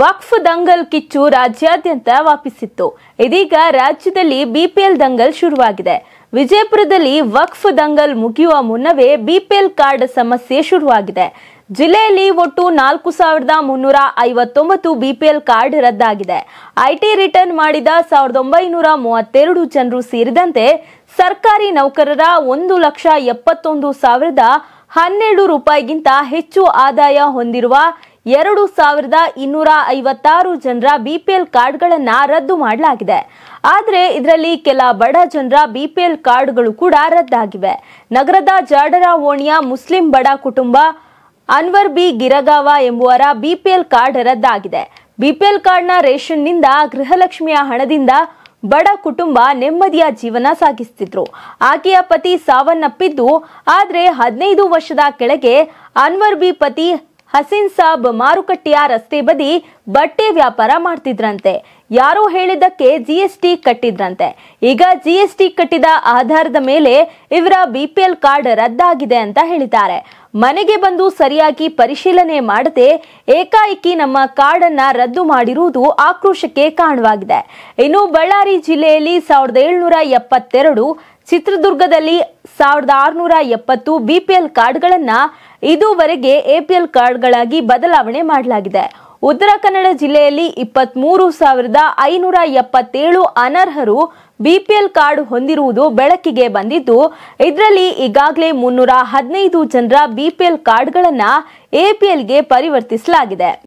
ವಕ್ಫ್ ದಂಗಲ್ ಕಿಚ್ಚು ರಾಜ್ಯಾದ್ಯಂತ ವಾಪಿಸಿತ್ತು ಇದೀಗ ರಾಜ್ಯದಲ್ಲಿ ಬಿಪಿಎಲ್ ದಂಗಲ್ ಶುರುವಾಗಿದೆ ವಿಜಯಪುರದಲ್ಲಿ ವಕ್ಫ್ ದಂಗಲ್ ಮುಗಿಯುವ ಮುನ್ನವೇ ಬಿಪಿಎಲ್ ಕಾರ್ಡ್ ಸಮಸ್ಯೆ ಶುರುವಾಗಿದೆ ಜಿಲ್ಲೆಯಲ್ಲಿ ಒಟ್ಟು ನಾಲ್ಕು ಸಾವಿರದ ಮುನ್ನೂರ ಐವತ್ತೊಂಬತ್ತು ಬಿಪಿಎಲ್ ಕಾರ್ಡ್ ರದ್ದಾಗಿದೆ ಐಟಿ ರಿಟರ್ನ್ ಮಾಡಿದ ಸಾವಿರದ ಒಂಬೈನೂರ ಮೂವತ್ತೆರಡು ಜನರು ಸೇರಿದಂತೆ ಸರ್ಕಾರಿ ನೌಕರರ ಒಂದು ಲಕ್ಷ ಎಪ್ಪತ್ತೊಂದು ಸಾವಿರದ ಹನ್ನೆರಡು ರೂಪಾಯಿಗಿಂತ ಹೆಚ್ಚು ಆದಾಯ ಹೊಂದಿರುವ ಎರಡು ಸಾವಿರದ ಇನ್ನೂರ ಐವತ್ತಾರು ಜನರ ಬಿಪಿಎಲ್ ಕಾರ್ಡ್ಗಳನ್ನು ರದ್ದು ಮಾಡಲಾಗಿದೆ ಆದರೆ ಇದರಲ್ಲಿ ಕೆಲ ಬಡ ಜನರ ಬಿಪಿಎಲ್ ಕಾರ್ಡ್ಗಳು ಕೂಡ ರದ್ದಾಗಿವೆ ನಗರದ ಜಾಡರ ಓಣಿಯ ಮುಸ್ಲಿಂ ಬಡ ಕುಟುಂಬ ಅನ್ವರ್ ಬಿ ಗಿರಗಾವ ಎಂಬುವರ ಬಿಪಿಎಲ್ ಕಾರ್ಡ್ ರದ್ದಾಗಿದೆ ಬಿಪಿಎಲ್ ಕಾರ್ಡ್ನ ರೇಷನ್ನಿಂದ ಗೃಹಲಕ್ಷ್ಮಿಯ ಹಣದಿಂದ ಬಡ ಕುಟುಂಬ ನೆಮ್ಮದಿಯ ಜೀವನ ಸಾಗಿಸ್ತಿದ್ರು ಆಕೆಯ ಪತಿ ಸಾವನ್ನಪ್ಪಿದ್ದು ಆದರೆ ಹದಿನೈದು ವರ್ಷದ ಕೆಳಗೆ ಅನ್ವರ್ ಬಿ ಪತಿ ಹಸೀನ್ ಸಾಬ್ ಮಾರುಕಟ್ಟೆಯ ರಸ್ತೆ ಬದಿ ಬಟ್ಟೆ ವ್ಯಾಪಾರ ಮಾಡ್ತಿದ್ರಂತೆ ಯಾರೋ ಹೇಳಿದ್ದಕ್ಕೆ ಜಿ ಎಸ್ ಟಿ ಕಟ್ಟಿದ್ರಂತೆ ಈಗ ಜಿ ಎಸ್ ಟಿ ಕಟ್ಟಿದ ಆಧಾರದ ಮೇಲೆ ಇವರ ಬಿಪಿಎಲ್ ಕಾರ್ಡ್ ರದ್ದಾಗಿದೆ ಅಂತ ಹೇಳಿದ್ದಾರೆ ಮನೆಗೆ ಬಂದು ಸರಿಯಾಗಿ ಪರಿಶೀಲನೆ ಮಾಡದೆ ಏಕಾಏಕಿ ನಮ್ಮ ಕಾರ್ಡ್ ಅನ್ನ ರದ್ದು ಮಾಡಿರುವುದು ಆಕ್ರೋಶಕ್ಕೆ ಕಾರಣವಾಗಿದೆ ಇನ್ನು ಬಳ್ಳಾರಿ ಜಿಲ್ಲೆಯಲ್ಲಿ ಸಾವಿರದ ಏಳುನೂರ ಎಪ್ಪತ್ತೆರಡು ಚಿತ್ರದುರ್ಗದಲ್ಲಿ ಸಾವಿರದ ಆರುನೂರ ಎಪ್ಪತ್ತು ಬಿಪಿಎಲ್ ಕಾರ್ಡ್ಗಳನ್ನು ಇದುವರೆಗೆ ಎಪಿಎಲ್ ಕಾರ್ಡ್ಗಳಾಗಿ ಬದಲಾವಣೆ ಮಾಡಲಾಗಿದೆ ಉತ್ತರ ಕನ್ನಡ ಜಿಲ್ಲೆಯಲ್ಲಿ ಇಪ್ಪತ್ತ್ ಮೂರು ಸಾವಿರದ ಐನೂರ ಎಪ್ಪತ್ತೇಳು ಅನರ್ಹರು ಬಿಪಿಎಲ್ ಕಾರ್ಡ್ ಹೊಂದಿರುವುದು ಬೆಳಕಿಗೆ ಬಂದಿದ್ದು ಇದರಲ್ಲಿ ಈಗಾಗಲೇ ಮುನ್ನೂರ ಹದಿನೈದು ಜನರ ಬಿಪಿಎಲ್ ಕಾರ್ಡ್ಗಳನ್ನು ಎಪಿಎಲ್ಗೆ ಪರಿವರ್ತಿಸಲಾಗಿದೆ